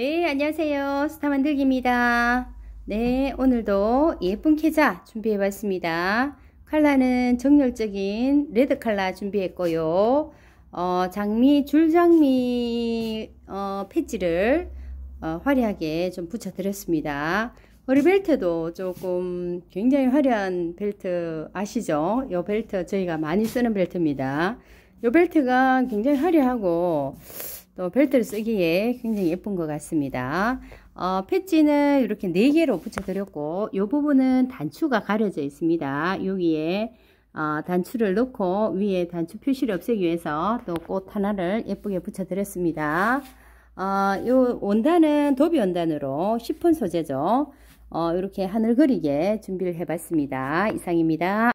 네 안녕하세요 스타 만들기입니다 네 오늘도 예쁜 케자 준비해 봤습니다 칼라는 정열적인 레드 칼라 준비했고요 어, 장미 줄장미 어, 패지를 어, 화려하게 좀 붙여 드렸습니다 허리벨트도 조금 굉장히 화려한 벨트 아시죠? 요 벨트 저희가 많이 쓰는 벨트입니다. 요 벨트가 굉장히 화려하고 또 벨트를 쓰기에 굉장히 예쁜 것 같습니다. 어, 패치는 이렇게 4개로 붙여드렸고 이 부분은 단추가 가려져 있습니다. 여기에 어, 단추를 넣고 위에 단추 표시를 없애기 위해서 또 꽃 하나를 예쁘게 붙여드렸습니다. 어, 이 원단은 도비 원단으로 시폰 소재죠. 어, 이렇게 하늘 그리게 준비를 해봤습니다. 이상입니다.